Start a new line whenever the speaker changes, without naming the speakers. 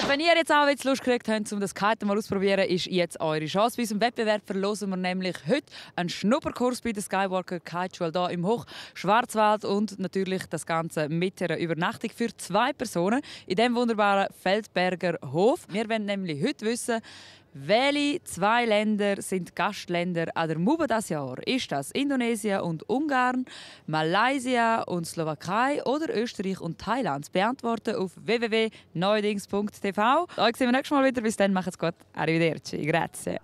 Gut, wenn ihr jetzt auch jetzt Lust gekriegt habt, um das Kiten mal auszuprobieren, ist jetzt eure Chance. Bei unserem Wettbewerb verlosen wir nämlich heute einen Schnupperkurs bei der Skywalker Kiteschule hier im Hochschwarzwald und natürlich das Ganze mit einer Übernachtung für zwei Personen in dem wunderbaren Feldberger Hof. Wir wollen nämlich heute wissen, welche zwei Länder sind Gastländer an der MUBE das Jahr? Ist das Indonesien und Ungarn, Malaysia und Slowakei oder Österreich und Thailand? Beantworten auf www.neudings.tv. Euch sehen wir nächstes Mal wieder. Bis dann, macht's gut. Arrivederci. Grazie.